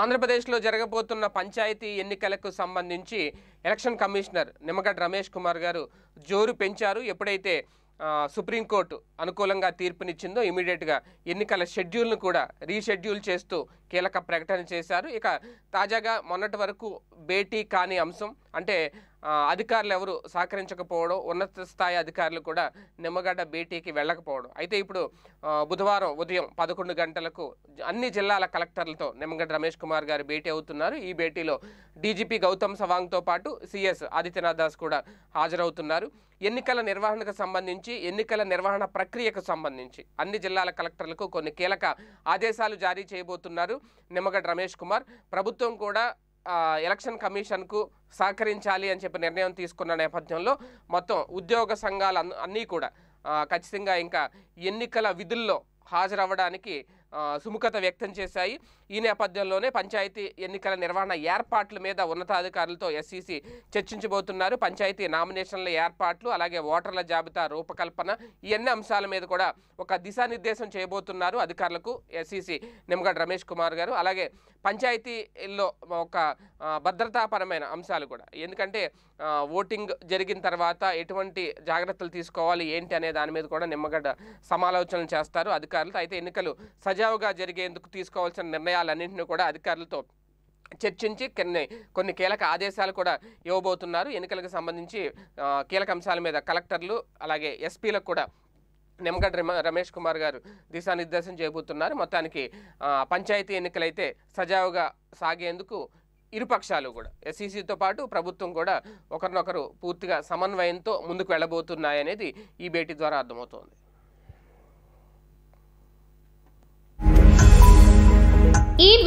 ఆంధ్రప్రదేశ్లో జరగబోతున్న పంచాయతీ ఎన్నికలకు సంబంధించి ఎలక్షన్ కమిషనర్ నిమ్మగడ్డ రమేష్ కుమార్ గారు జోరు పెంచారు ఎప్పుడైతే సుప్రీంకోర్టు అనుకూలంగా తీర్పునిచ్చిందో ఇమీడియట్గా ఎన్నికల షెడ్యూల్ను కూడా రీషెడ్యూల్ చేస్తూ కీలక ప్రకటన చేశారు ఇక తాజాగా మొన్నటి వరకు భేటీ కాని అంశం అంటే అధికారులు ఎవరు సహకరించకపోవడం ఉన్నత స్థాయి అధికారులు కూడా నిమ్మగడ్డ భేటీకి వెళ్ళకపోవడం అయితే ఇప్పుడు బుధవారం ఉదయం పదకొండు గంటలకు అన్ని జిల్లాల కలెక్టర్లతో నిమ్మగడ్డ రమేష్ కుమార్ గారు భేటీ అవుతున్నారు ఈ భేటీలో డీజీపీ గౌతమ్ సవాంగ్తో పాటు సిఎస్ ఆదిత్యనాథ్ దాస్ కూడా హాజరవుతున్నారు ఎన్నికల నిర్వహణకు సంబంధించి ఎన్నికల నిర్వహణ ప్రక్రియకు సంబంధించి అన్ని జిల్లాల కలెక్టర్లకు కొన్ని కీలక ఆదేశాలు జారీ చేయబోతున్నారు నిమ్మగడ్డ రమేష్ కుమార్ ప్రభుత్వం కూడా ఎలక్షన్ కమిషన్కు సహకరించాలి అని చెప్పి నిర్ణయం తీసుకున్న నేపథ్యంలో మొత్తం ఉద్యోగ సంఘాలు అన్నీ కూడా ఖచ్చితంగా ఇంకా ఎన్నికల విధుల్లో హాజరవ్వడానికి సుముఖత వ్యక్తం చేశాయి ఈ నేపథ్యంలోనే పంచాయతీ ఎన్నికల నిర్వహణ ఏర్పాట్ల మీద ఉన్నతాధికారులతో ఎస్సీసీ చర్చించబోతున్నారు పంచాయతీ నామినేషన్ల ఏర్పాట్లు అలాగే ఓటర్ల జాబితా రూపకల్పన ఇవన్నీ అంశాల మీద కూడా ఒక దిశానిర్దేశం చేయబోతున్నారు అధికారులకు ఎస్సీసీ నిమ్మగడ్డ రమేష్ కుమార్ గారు అలాగే పంచాయతీల్లో ఒక భద్రతాపరమైన అంశాలు కూడా ఎందుకంటే ఓటింగ్ జరిగిన తర్వాత ఎటువంటి జాగ్రత్తలు తీసుకోవాలి ఏంటి అనే దాని మీద కూడా నిమ్మగడ్డ సమాలోచనలు చేస్తారు అధికారులు అయితే ఎన్నికలు సజ సజావుగా జరిగేందుకు తీసుకోవాల్సిన నిర్ణయాలన్నింటినీ కూడా అధికారులతో చర్చించి కొన్ని కొన్ని కీలక ఆదేశాలు కూడా ఇవ్వబోతున్నారు ఎన్నికలకు సంబంధించి కీలక అంశాల మీద కలెక్టర్లు అలాగే ఎస్పీలకు కూడా నిమ్మగడ్డ రమేష్ కుమార్ గారు దిశానిర్దేశం చేయబోతున్నారు మొత్తానికి పంచాయతీ ఎన్నికలైతే సజావుగా సాగేందుకు ఇరుపక్షాలు కూడా ఎస్ఈసీతో పాటు ప్రభుత్వం కూడా ఒకరినొకరు పూర్తిగా సమన్వయంతో ముందుకు వెళ్ళబోతున్నాయనేది ఈ భేటీ ద్వారా అర్థమవుతోంది